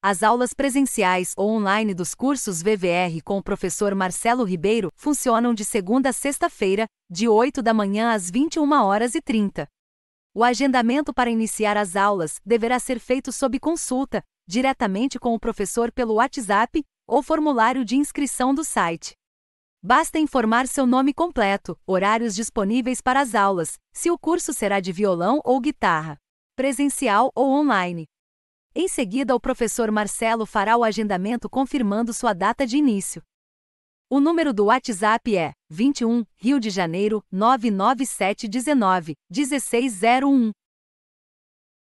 As aulas presenciais ou online dos cursos VVR com o professor Marcelo Ribeiro funcionam de segunda a sexta-feira, de 8 da manhã às 21 horas e 30. O agendamento para iniciar as aulas deverá ser feito sob consulta, diretamente com o professor pelo WhatsApp ou formulário de inscrição do site. Basta informar seu nome completo, horários disponíveis para as aulas, se o curso será de violão ou guitarra, presencial ou online em seguida, o professor Marcelo fará o agendamento confirmando sua data de início. O número do WhatsApp é 21 Rio de Janeiro 99719 1601.